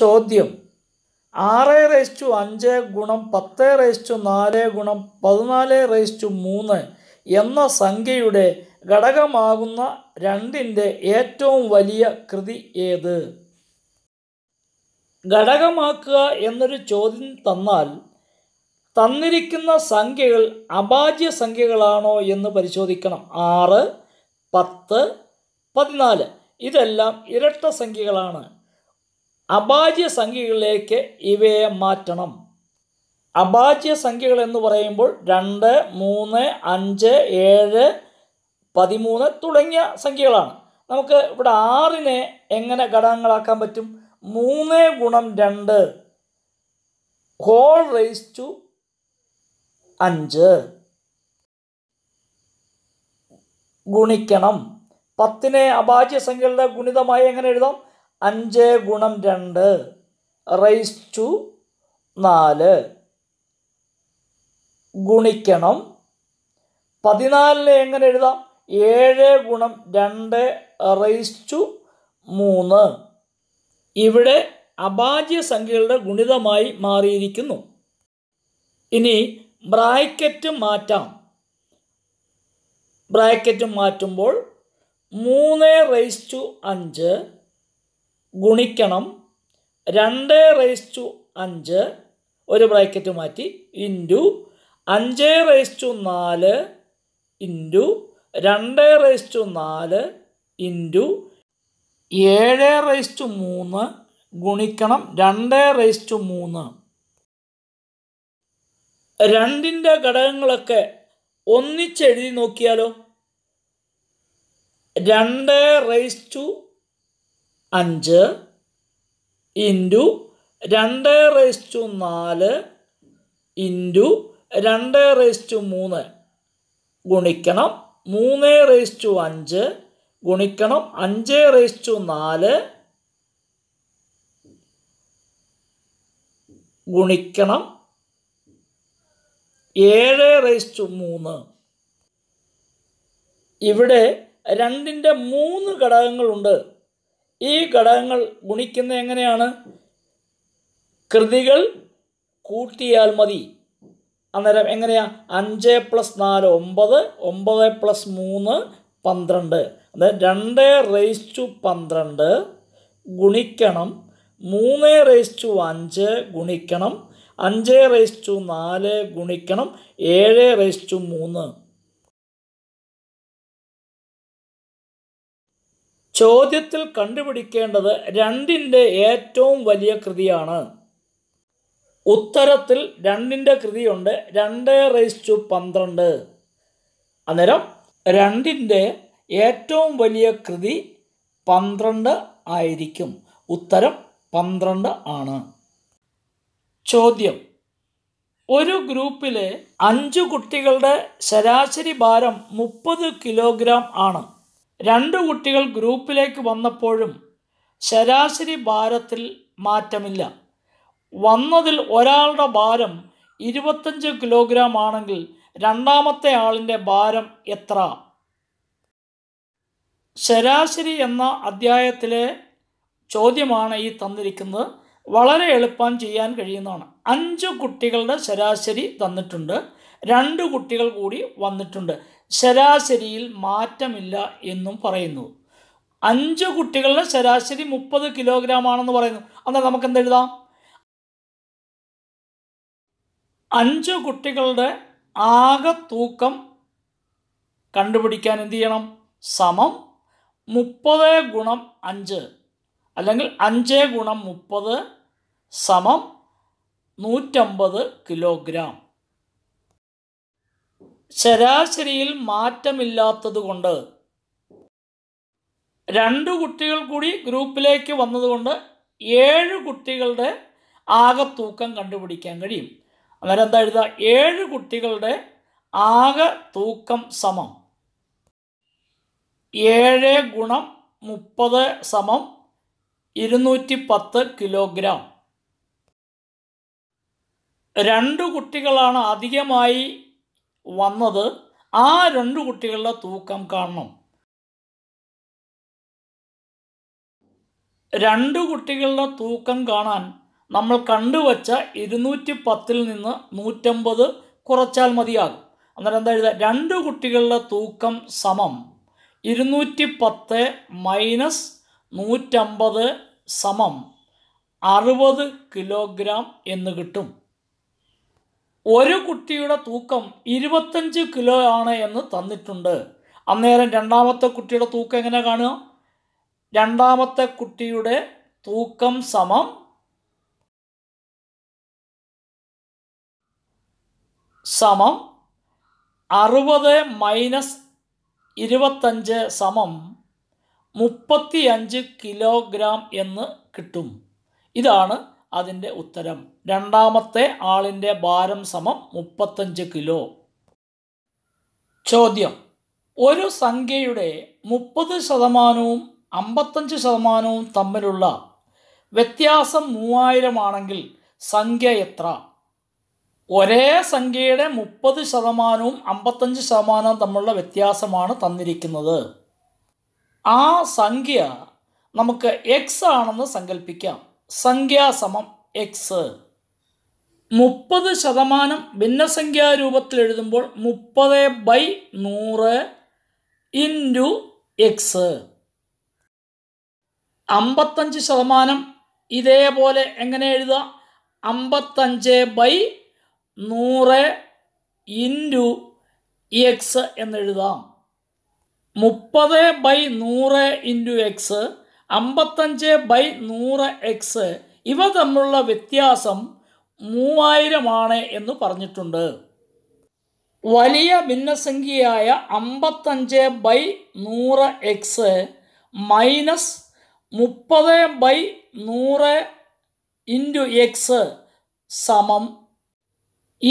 ചോദ്യം ആറ് റേസ്റ്റു അഞ്ച് ഗുണം പത്ത് റേസ്റ്റു നാല് ഗുണം പതിനാല് റേസ്റ്റു മൂന്ന് എന്ന സംഖ്യയുടെ ഘടകമാകുന്ന രണ്ടിൻ്റെ ഏറ്റവും വലിയ കൃതി ഏത് ഘടകമാക്കുക എന്നൊരു ചോദ്യം തന്നാൽ തന്നിരിക്കുന്ന സംഖ്യകൾ അഭാജ്യ സംഖ്യകളാണോ എന്ന് പരിശോധിക്കണം ആറ് പത്ത് പതിനാല് ഇതെല്ലാം ഇരട്ട സംഖ്യകളാണ് അഭാജ്യ സംഖ്യകളിലേക്ക് ഇവയെ മാറ്റണം അഭാജ്യ സംഖ്യകൾ എന്ന് പറയുമ്പോൾ രണ്ട് മൂന്ന് അഞ്ച് ഏഴ് പതിമൂന്ന് തുടങ്ങിയ സംഖ്യകളാണ് നമുക്ക് ഇവിടെ ആറിനെ എങ്ങനെ ഘടകങ്ങളാക്കാൻ പറ്റും മൂന്ന് ഗുണം രണ്ട് ഹോൾ റേസ് ടു അഞ്ച് ഗുണിക്കണം പത്തിനെ അഭാജ്യ സംഖ്യകളുടെ ഗുണിതമായി എങ്ങനെ എഴുതാം അഞ്ച് ഗുണം രണ്ട് റൈസ് ടു നാല് ഗുണിക്കണം പതിനാലിന് എങ്ങനെ എഴുതാം ഏഴ് ഗുണം രണ്ട് റൈസ് ടു മൂന്ന് ഇവിടെ അഭാജ്യ സംഖ്യകളുടെ ഗുണിതമായി മാറിയിരിക്കുന്നു ഇനി ബ്രാക്കറ്റ് മാറ്റാം ബ്രാക്കറ്റ് മാറ്റുമ്പോൾ മൂന്ന് റൈസ് ടു അഞ്ച് ഗുണിക്കണം രണ്ട് റേസ് ടു അഞ്ച് ഒരു ബ്രാക്കറ്റ് മാറ്റി ഇൻറ്റു അഞ്ച് റേസ് ടു നാല് ഇൻറ്റു രണ്ട് റേസ് ടു നാല് ഇൻറ്റു ഏഴ് റേസ് ടു മൂന്ന് ഗുണിക്കണം രണ്ട് റേസ് ടു മൂന്ന് രണ്ടിൻ്റെ ഘടകങ്ങളൊക്കെ ഒന്നിച്ചെഴുതി നോക്കിയാലോ രണ്ട് റേസ് ടു അഞ്ച് ഇൻറ്റു രണ്ട് റേസ്റ്റു നാല് ഇൻറ്റു രണ്ട് റേസ്റ്റു മൂന്ന് ഗുണിക്കണം മൂന്ന് റേസ്റ്റു അഞ്ച് ഗുണിക്കണം അഞ്ച് റേസ്റ്റു നാല് ഗുണിക്കണം ഏഴ് റേസ്റ്റു മൂന്ന് ഇവിടെ രണ്ടിൻ്റെ മൂന്ന് ഘടകങ്ങളുണ്ട് ഈ ഘടകങ്ങൾ ഗുണിക്കുന്നത് എങ്ങനെയാണ് കൃതികൾ കൂട്ടിയാൽ മതി അന്നേരം എങ്ങനെയാ അഞ്ച് പ്ലസ് നാല് ഒമ്പത് ഒമ്പത് പ്ലസ് മൂന്ന് പന്ത്രണ്ട് അതായത് രണ്ട് റേസ് ടു പന്ത്രണ്ട് ഗുണിക്കണം മൂന്ന് റേസ് ടു അഞ്ച് ഗുണിക്കണം അഞ്ച് റേസ് ടു നാല് ഗുണിക്കണം ഏഴ് റേസ് ടു മൂന്ന് ചോദ്യത്തിൽ കണ്ടുപിടിക്കേണ്ടത് രണ്ടിൻ്റെ ഏറ്റവും വലിയ കൃതിയാണ് ഉത്തരത്തിൽ രണ്ടിൻ്റെ കൃതിയുണ്ട് രണ്ട് റേസ് ടു പന്ത്രണ്ട് അന്നേരം രണ്ടിൻ്റെ ഏറ്റവും വലിയ കൃതി പന്ത്രണ്ട് ആയിരിക്കും ഉത്തരം പന്ത്രണ്ട് ആണ് ചോദ്യം ഒരു ഗ്രൂപ്പിലെ അഞ്ച് കുട്ടികളുടെ ശരാശരി ഭാരം മുപ്പത് കിലോഗ്രാം ആണ് രണ്ട് കുട്ടികൾ ഗ്രൂപ്പിലേക്ക് വന്നപ്പോഴും ശരാശരി ഭാരത്തിൽ മാറ്റമില്ല വന്നതിൽ ഒരാളുടെ ഭാരം ഇരുപത്തഞ്ച് കിലോഗ്രാം ആണെങ്കിൽ രണ്ടാമത്തെ ആളിൻ്റെ ഭാരം എത്ര ശരാശരി എന്ന അധ്യായത്തിലെ ചോദ്യമാണ് ഈ തന്നിരിക്കുന്നത് വളരെ എളുപ്പം ചെയ്യാൻ കഴിയുന്നതാണ് അഞ്ച് കുട്ടികളുടെ ശരാശരി തന്നിട്ടുണ്ട് രണ്ട് കുട്ടികൾ കൂടി വന്നിട്ടുണ്ട് ശരാശരിയിൽ മാറ്റമില്ല എന്നും പറയുന്നു അഞ്ച് കുട്ടികളുടെ ശരാശരി മുപ്പത് കിലോഗ്രാം ആണെന്ന് പറയുന്നു എന്നാൽ നമുക്ക് എന്തെഴുതാം അഞ്ച് കുട്ടികളുടെ ആകെ തൂക്കം കണ്ടുപിടിക്കാൻ എന്ത് ചെയ്യണം സമം മുപ്പത് ഗുണം അഞ്ച് അല്ലെങ്കിൽ അഞ്ച് ഗുണം മുപ്പത് സമം നൂറ്റമ്പത് കിലോഗ്രാം ശരാശരിയിൽ മാറ്റമില്ലാത്തതുകൊണ്ട് രണ്ട് കുട്ടികൾ കൂടി ഗ്രൂപ്പിലേക്ക് വന്നതുകൊണ്ട് ഏഴ് കുട്ടികളുടെ ആകെ തൂക്കം കണ്ടുപിടിക്കാൻ കഴിയും അന്നേരം എന്താ എഴുതുക ഏഴ് കുട്ടികളുടെ ആകെ തൂക്കം സമം ഏഴ് ഗുണം മുപ്പത് സമം ഇരുന്നൂറ്റി പത്ത് കിലോഗ്രാം രണ്ട് കുട്ടികളാണ് അധികമായി വന്നത് ആ രണ്ട് കുട്ടികളുടെ തൂക്കം കാണണം രണ്ട് കുട്ടികളുടെ തൂക്കം കാണാൻ നമ്മൾ കണ്ടുവച്ച ഇരുന്നൂറ്റി പത്തിൽ നിന്ന് നൂറ്റമ്പത് കുറച്ചാൽ മതിയാകും അന്നേരം എന്താ എഴുതുക രണ്ട് കുട്ടികളുടെ തൂക്കം സമം ഇരുന്നൂറ്റി പത്ത് മൈനസ് നൂറ്റമ്പത് സമം അറുപത് കിലോഗ്രാം എന്ന് കിട്ടും ഒരു കുട്ടിയുടെ തൂക്കം ഇരുപത്തഞ്ച് കിലോ ആണ് എന്ന് തന്നിട്ടുണ്ട് അന്നേരം രണ്ടാമത്തെ കുട്ടിയുടെ തൂക്കം എങ്ങനെ കാണുക രണ്ടാമത്തെ കുട്ടിയുടെ തൂക്കം സമം സമം അറുപത് മൈനസ് ഇരുപത്തഞ്ച് സമം മുപ്പത്തിയഞ്ച് കിലോഗ്രാം എന്ന് കിട്ടും ഇതാണ് അതിൻ്റെ ഉത്തരം രണ്ടാമത്തെ ആളിൻ്റെ ഭാരം സമം മുപ്പത്തഞ്ച് കിലോ ചോദ്യം ഒരു സംഖ്യയുടെ മുപ്പത് ശതമാനവും അമ്പത്തഞ്ച് ശതമാനവും തമ്മിലുള്ള വ്യത്യാസം മൂവായിരമാണെങ്കിൽ സംഖ്യ എത്ര ഒരേ സംഖ്യയുടെ മുപ്പത് ശതമാനവും അമ്പത്തഞ്ച് ശതമാനവും തമ്മിലുള്ള വ്യത്യാസമാണ് തന്നിരിക്കുന്നത് ആ സംഖ്യ നമുക്ക് എക്സ് ആണെന്ന് സങ്കല്പിക്കാം സംഖ്യാസമം എക്സ് മുപ്പത് ശതമാനം ഭിന്നസംഖ്യാ രൂപത്തിൽ എഴുതുമ്പോൾ മുപ്പത് ബൈ നൂറ് ഇൻറ്റു എക്സ് അമ്പത്തഞ്ച് ശതമാനം ഇതേപോലെ എങ്ങനെ എഴുതുക അമ്പത്തഞ്ച് ബൈ നൂറ് ഇൻറ്റു എക്സ് എന്നെഴുതാം മുപ്പത് ബൈ നൂറ് ഇൻറ്റു എക്സ് അമ്പത്തഞ്ച് ബൈ നൂറ് എക്സ് ഇവ തമ്മിലുള്ള വ്യത്യാസം മൂവായിരമാണ് എന്ന് പറഞ്ഞിട്ടുണ്ട് വലിയ ഭിന്നസംഖ്യയായ അമ്പത്തഞ്ച് ബൈ നൂറ് എക്സ് മൈനസ് മുപ്പത് ബൈ നൂറ് ഇൻറ്റു എക്സ് സമം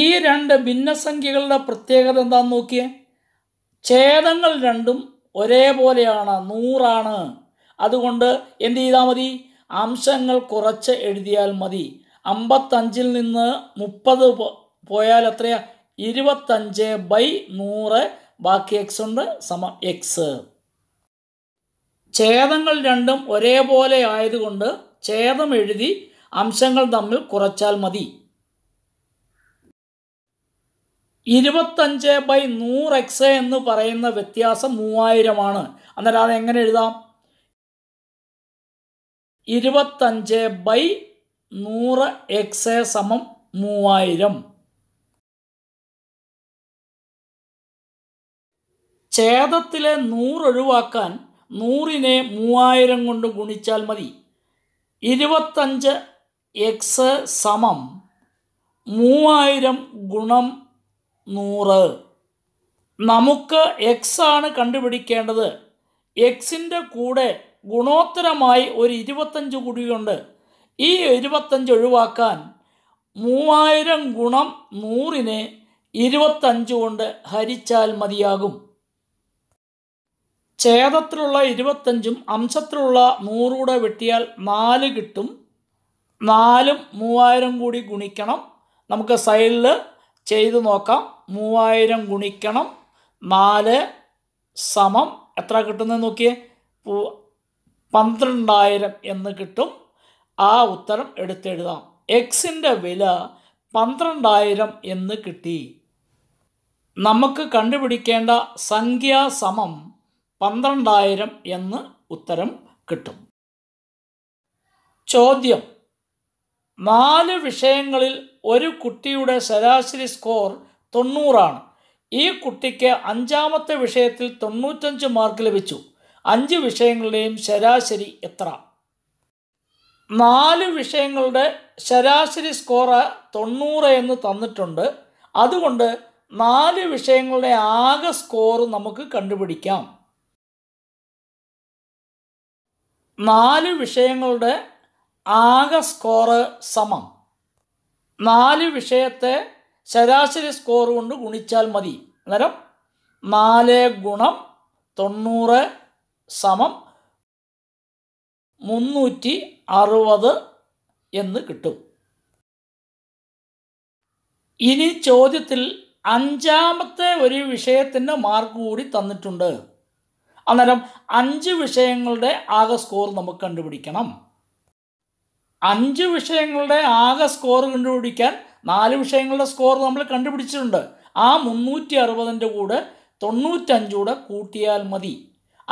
ഈ രണ്ട് ഭിന്നസംഖ്യകളുടെ പ്രത്യേകത എന്താണെന്ന് നോക്കിയേ ഛേദങ്ങൾ രണ്ടും ഒരേപോലെയാണ് നൂറാണ് അതുകൊണ്ട് എന്ത് ചെയ്താൽ മതി അംശങ്ങൾ കുറച്ച് എഴുതിയാൽ മതി അമ്പത്തഞ്ചിൽ നിന്ന് മുപ്പത് പോയാൽ എത്രയാ ഇരുപത്തഞ്ച് ബൈ നൂറ് ബാക്കി എക്സ് ഉണ്ട് സമ എക്സ് ഛേദങ്ങൾ രണ്ടും ഒരേപോലെ ആയതുകൊണ്ട് ഛേദം എഴുതി അംശങ്ങൾ തമ്മിൽ കുറച്ചാൽ മതി ഇരുപത്തഞ്ച് ബൈ നൂറ് എക്സ് എന്ന് പറയുന്ന വ്യത്യാസം മൂവായിരമാണ് അന്നേരം അത് എങ്ങനെ എഴുതാം ഇരുപത്തഞ്ച് ബൈ നൂറ് എക്സ് എ സമം മൂവായിരം ഛേദത്തിലെ നൂറൊഴിവാക്കാൻ നൂറിനെ മൂവായിരം കൊണ്ട് ഗുണിച്ചാൽ മതി ഇരുപത്തഞ്ച് എക്സ് സമം മൂവായിരം ഗുണം നൂറ് നമുക്ക് എക്സ് ആണ് കണ്ടുപിടിക്കേണ്ടത് എക്സിൻ്റെ കൂടെ ഗുണോത്തരമായി ഒരു ഇരുപത്തഞ്ച് കുടിയുണ്ട് ഈ ഇരുപത്തഞ്ച് ഒഴിവാക്കാൻ മൂവായിരം ഗുണം നൂറിനെ ഇരുപത്തഞ്ച് കൊണ്ട് ഹരിച്ചാൽ മതിയാകും ഛേദത്തിലുള്ള ഇരുപത്തഞ്ചും അംശത്തിലുള്ള നൂറുകൂടെ വെട്ടിയാൽ നാല് കിട്ടും നാലും മൂവായിരം കൂടി ഗുണിക്കണം നമുക്ക് സൈഡിൽ ചെയ്ത് നോക്കാം മൂവായിരം ഗുണിക്കണം നാല് സമം എത്ര കിട്ടുന്നത് നോക്കിയേ പന്ത്രണ്ടായിരം എന്ന് കിട്ടും ആ ഉത്തരം എടുത്തെഴുതാം എക്സിൻ്റെ വില പന്ത്രണ്ടായിരം എന്ന് കിട്ടി നമുക്ക് കണ്ടുപിടിക്കേണ്ട സംഖ്യാ സമം പന്ത്രണ്ടായിരം എന്ന് ഉത്തരം കിട്ടും ചോദ്യം നാല് വിഷയങ്ങളിൽ ഒരു കുട്ടിയുടെ ശരാശരി സ്കോർ തൊണ്ണൂറാണ് ഈ കുട്ടിക്ക് അഞ്ചാമത്തെ വിഷയത്തിൽ തൊണ്ണൂറ്റഞ്ച് മാർക്ക് ലഭിച്ചു അഞ്ച് വിഷയങ്ങളുടെയും ശരാശരി എത്ര നാല് വിഷയങ്ങളുടെ ശരാശരി സ്കോറ് തൊണ്ണൂറ് എന്ന് തന്നിട്ടുണ്ട് അതുകൊണ്ട് നാല് വിഷയങ്ങളുടെ ആകെ സ്കോർ നമുക്ക് കണ്ടുപിടിക്കാം നാല് വിഷയങ്ങളുടെ ആകെ സ്കോറ് സമം നാല് വിഷയത്തെ ശരാശരി സ്കോർ കൊണ്ട് ഗുണിച്ചാൽ മതി അന്നേരം നാല് ഗുണം തൊണ്ണൂറ് സമം മുന്നൂറ്റി അറുപത് എന്ന് കിട്ടും ഇനി ചോദ്യത്തിൽ അഞ്ചാമത്തെ ഒരു വിഷയത്തിൻ്റെ മാർക്ക് കൂടി തന്നിട്ടുണ്ട് അന്നേരം അഞ്ച് വിഷയങ്ങളുടെ ആകെ സ്കോർ നമുക്ക് കണ്ടുപിടിക്കണം അഞ്ച് വിഷയങ്ങളുടെ ആകെ സ്കോർ കണ്ടുപിടിക്കാൻ നാല് വിഷയങ്ങളുടെ സ്കോർ നമ്മൾ കണ്ടുപിടിച്ചിട്ടുണ്ട് ആ മുന്നൂറ്റി അറുപതിൻ്റെ കൂടെ തൊണ്ണൂറ്റഞ്ചൂടെ കൂട്ടിയാൽ മതി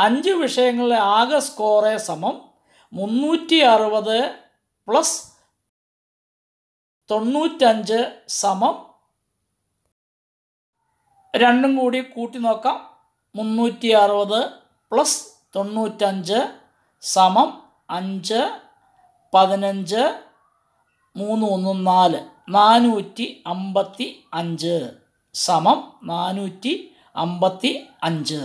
അഞ്ച് വിഷയങ്ങളിലെ ആകെ സ്കോറെ സമം മുന്നൂറ്റി അറുപത് പ്ലസ് തൊണ്ണൂറ്റഞ്ച് സമം രണ്ടും കൂടി കൂട്ടി നോക്കാം മുന്നൂറ്റി അറുപത് പ്ലസ് തൊണ്ണൂറ്റഞ്ച് സമം അഞ്ച് പതിനഞ്ച് മൂന്ന് ഒന്ന് നാല് നാനൂറ്റി അമ്പത്തി അഞ്ച് സമം നാനൂറ്റി അമ്പത്തി അഞ്ച്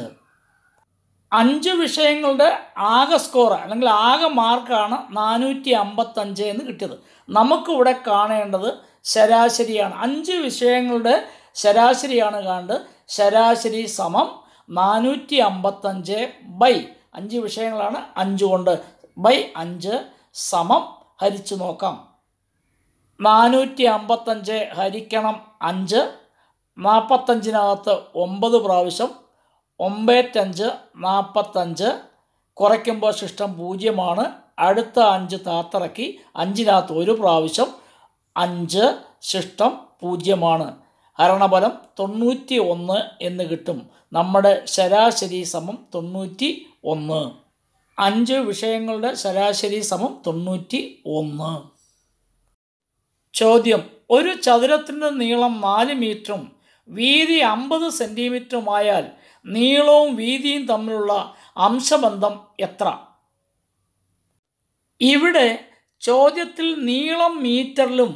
അഞ്ച് വിഷയങ്ങളുടെ ആകെ സ്കോർ അല്ലെങ്കിൽ ആകെ മാർക്കാണ് നാനൂറ്റി അമ്പത്തഞ്ച് എന്ന് കിട്ടിയത് നമുക്കിവിടെ കാണേണ്ടത് ശരാശരിയാണ് അഞ്ച് വിഷയങ്ങളുടെ ശരാശരിയാണ് കണ്ട് ശരാശരി സമം നാനൂറ്റി അമ്പത്തഞ്ച് ബൈ അഞ്ച് വിഷയങ്ങളാണ് അഞ്ച് കൊണ്ട് ബൈ അഞ്ച് സമം ഹരിച്ചു നോക്കാം നാനൂറ്റി അമ്പത്തഞ്ച് ഹരിക്കണം അഞ്ച് നാൽപ്പത്തഞ്ചിനകത്ത് ഒമ്പത് പ്രാവശ്യം ഒമ്പത്തഞ്ച് നാൽപ്പത്തഞ്ച് കുറയ്ക്കുമ്പോൾ ശിഷ്ടം പൂജ്യമാണ് അടുത്ത അഞ്ച് താത്തിറക്കി അഞ്ചിനകത്ത് ഒരു പ്രാവശ്യം അഞ്ച് ശിഷ്ടം പൂജ്യമാണ് ഹരണഫലം തൊണ്ണൂറ്റി ഒന്ന് എന്ന് കിട്ടും നമ്മുടെ ശരാശരി സമം തൊണ്ണൂറ്റി ഒന്ന് അഞ്ച് വിഷയങ്ങളുടെ ശരാശരി സമം തൊണ്ണൂറ്റി ഒന്ന് ചോദ്യം ഒരു ചതുരത്തിൻ്റെ നീളം നാല് മീറ്ററും വീതി അമ്പത് സെൻറ്റിമീറ്ററുമായാൽ നീളവും വീതിയും തമ്മിലുള്ള അംശബന്ധം എത്ര ഇവിടെ ചോദ്യത്തിൽ നീളം മീറ്ററിലും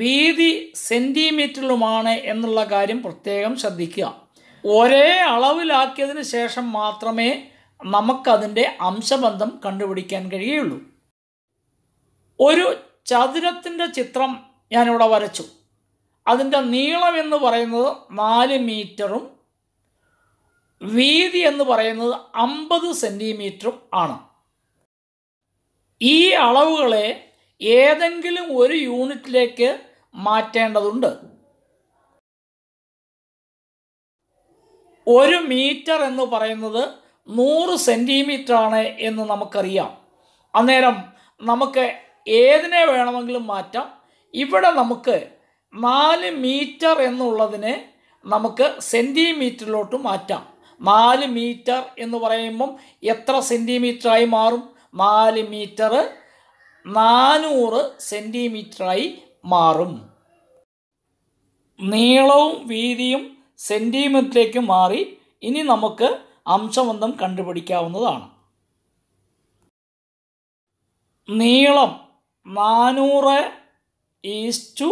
വീതി സെൻറ്റിമീറ്ററിലുമാണ് എന്നുള്ള കാര്യം പ്രത്യേകം ശ്രദ്ധിക്കുക ഒരേ അളവിലാക്കിയതിന് ശേഷം മാത്രമേ നമുക്കതിൻ്റെ അംശബന്ധം കണ്ടുപിടിക്കാൻ കഴിയുള്ളൂ ഒരു ചതുരത്തിൻ്റെ ചിത്രം ഞാനിവിടെ വരച്ചു അതിൻ്റെ നീളം എന്ന് പറയുന്നത് നാല് മീറ്ററും വീതി എന്ന് പറയുന്നത് അമ്പത് സെൻറ്റിമീറ്ററും ആണ് ഈ അളവുകളെ ഏതെങ്കിലും ഒരു യൂണിറ്റിലേക്ക് മാറ്റേണ്ടതുണ്ട് ഒരു മീറ്റർ എന്ന് പറയുന്നത് നൂറ് ആണ് എന്ന് നമുക്കറിയാം അന്നേരം നമുക്ക് ഏതിനെ വേണമെങ്കിലും മാറ്റാം ഇവിടെ നമുക്ക് നാല് മീറ്റർ എന്നുള്ളതിനെ നമുക്ക് സെൻറ്റിമീറ്ററിലോട്ട് മാറ്റാം നാല് മീറ്റർ എന്ന് പറയുമ്പം എത്ര സെൻറ്റിമീറ്ററായി മാറും നാല് മീറ്റർ നാനൂറ് സെൻറ്റിമീറ്ററായി മാറും നീളവും വീതിയും സെൻറ്റിമീറ്ററിലേക്ക് മാറി ഇനി നമുക്ക് അംശബന്ധം കണ്ടുപിടിക്കാവുന്നതാണ് നീളം നാനൂറ് ഈസ്റ്റു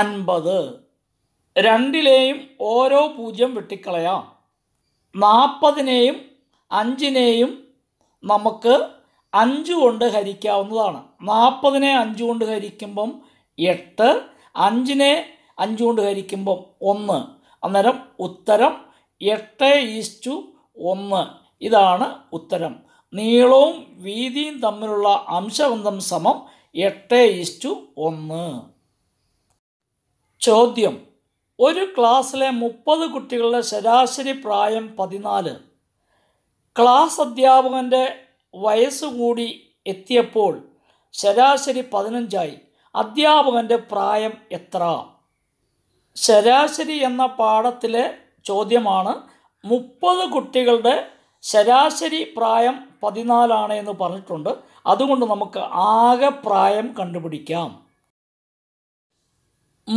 അൻപത് രണ്ടിലെയും ഓരോ പൂജ്യം വെട്ടിക്കളയാം നാൽപ്പതിനെയും അഞ്ചിനെയും നമുക്ക് അഞ്ച് കൊണ്ട് ഹരിക്കാവുന്നതാണ് നാൽപ്പതിനെ അഞ്ച് കൊണ്ട് ഹരിക്കുമ്പം എട്ട് അഞ്ചിനെ അഞ്ച് കൊണ്ട് ഹരിക്കുമ്പം ഒന്ന് അന്നേരം ഉത്തരം എട്ട് ഈസ്റ്റു ഒന്ന് ഇതാണ് ഉത്തരം നീളവും വീതിയും തമ്മിലുള്ള അംശബന്ധം സമം എട്ട് ഈസ്റ്റു ഒന്ന് ചോദ്യം ഒരു ക്ലാസ്സിലെ മുപ്പത് കുട്ടികളുടെ ശരാശരി പ്രായം പതിനാല് ക്ലാസ് അധ്യാപകൻ്റെ വയസ്സ് കൂടി എത്തിയപ്പോൾ ശരാശരി പതിനഞ്ചായി അധ്യാപകൻ്റെ പ്രായം എത്ര ശരാശരി എന്ന പാഠത്തിലെ ചോദ്യമാണ് മുപ്പത് കുട്ടികളുടെ ശരാശരി പ്രായം പതിനാലാണ് എന്ന് പറഞ്ഞിട്ടുണ്ട് അതുകൊണ്ട് നമുക്ക് ആകെ പ്രായം കണ്ടുപിടിക്കാം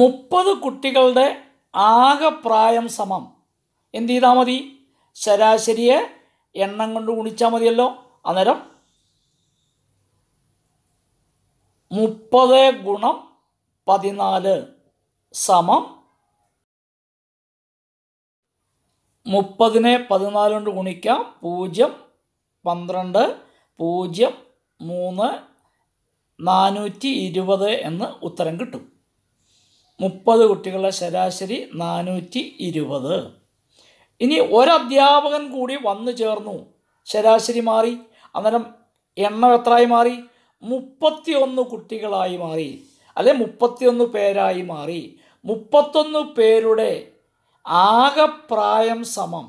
മുപ്പത് കുട്ടികളുടെ ആകെ സമം എന്ത് ചെയ്താൽ മതി ശരാശരിയെ എണ്ണം കൊണ്ട് ഗുണിച്ചാൽ മതിയല്ലോ അന്നേരം മുപ്പത് ഗുണം പതിനാല് സമം മുപ്പതിനെ പതിനാല് കൊണ്ട് ഗുണിക്കാം പൂജ്യം പന്ത്രണ്ട് പൂജ്യം മൂന്ന് നാനൂറ്റി ഇരുപത് എന്ന് ഉത്തരം കിട്ടും മുപ്പത് കുട്ടികളുടെ ശരാശരി നാനൂറ്റി ഇരുപത് ഇനി ഒരധ്യാപകൻ കൂടി വന്നു ചേർന്നു ശരാശരി മാറി അന്നേരം എണ്ണം എത്രയായി മാറി മുപ്പത്തിയൊന്ന് കുട്ടികളായി മാറി അല്ലെ മുപ്പത്തിയൊന്ന് പേരായി മാറി മുപ്പത്തൊന്ന് പേരുടെ ആകപ്രായം സമം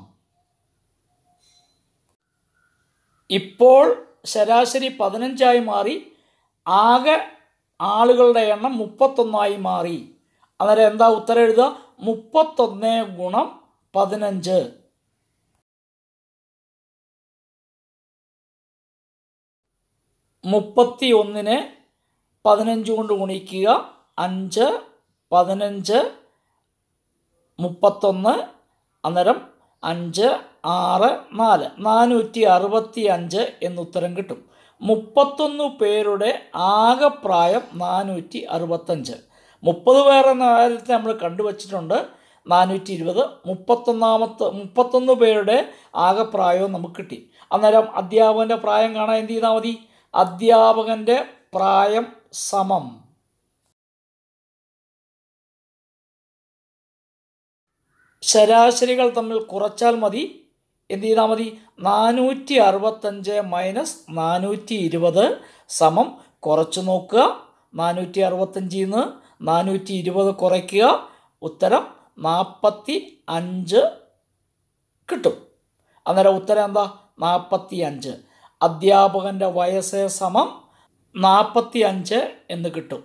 ഇപ്പോൾ ശരാശരി പതിനഞ്ചായി മാറി ആകെ ആളുകളുടെ എണ്ണം മുപ്പത്തൊന്നായി മാറി അന്നേരം എന്താ ഉത്തരം എഴുതുക മുപ്പത്തൊന്ന് ഗുണം പതിനഞ്ച് മുപ്പത്തി ഒന്നിനെ പതിനഞ്ച് കൊണ്ട് ഗുണിക്കുക അഞ്ച് പതിനഞ്ച് മുപ്പത്തൊന്ന് അന്നേരം അഞ്ച് ആറ് നാല് നാനൂറ്റി അറുപത്തി അഞ്ച് എന്നുത്തരം കിട്ടും മുപ്പത്തൊന്ന് പേരുടെ ആകെ പ്രായം നാനൂറ്റി അറുപത്തഞ്ച് മുപ്പത് പേർ എന്ന കാര്യത്തെ നമ്മൾ കണ്ടുവച്ചിട്ടുണ്ട് നാനൂറ്റി ഇരുപത് മുപ്പത്തൊന്നാമത്തെ മുപ്പത്തൊന്ന് പേരുടെ ആകെപ്രായവും നമുക്ക് കിട്ടി അന്നേരം അധ്യാപകൻ്റെ പ്രായം കാണാൻ എന്ത് ചെയ്താൽ മതി അധ്യാപകൻ്റെ പ്രായം സമം ശരാശരികൾ തമ്മിൽ കുറച്ചാൽ മതി എന്ത് ചെയ്താൽ മതി നാനൂറ്റി അറുപത്തഞ്ച് മൈനസ് നാനൂറ്റി ഇരുപത് സമം കുറച്ച് നോക്കുക നാനൂറ്റി അറുപത്തഞ്ചിൽ നിന്ന് നാനൂറ്റി ഇരുപത് കുറയ്ക്കുക ഉത്തരം നാൽപ്പത്തി അഞ്ച് കിട്ടും അന്നേരം ഉത്തരം എന്താ നാൽപ്പത്തി അഞ്ച് അധ്യാപകൻ്റെ വയസ്സേ സമം നാൽപ്പത്തി അഞ്ച് എന്ന് കിട്ടും